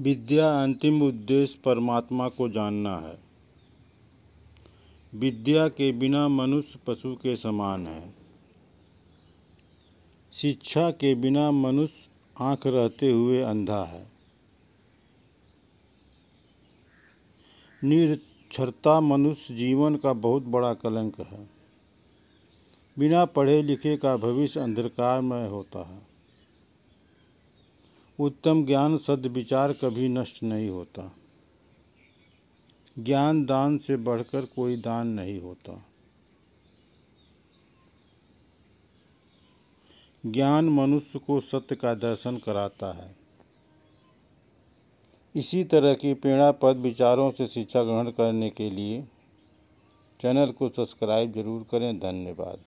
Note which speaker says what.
Speaker 1: विद्या अंतिम उद्देश्य परमात्मा को जानना है विद्या के बिना मनुष्य पशु के समान है शिक्षा के बिना मनुष्य आंख रहते हुए अंधा है निरक्षरता मनुष्य जीवन का बहुत बड़ा कलंक है बिना पढ़े लिखे का भविष्य अंधकार में होता है उत्तम ज्ञान सद्विचार कभी नष्ट नहीं होता ज्ञान दान से बढ़कर कोई दान नहीं होता ज्ञान मनुष्य को सत्य का दर्शन कराता है इसी तरह की पद विचारों से शिक्षा ग्रहण करने के लिए चैनल को सब्सक्राइब जरूर करें धन्यवाद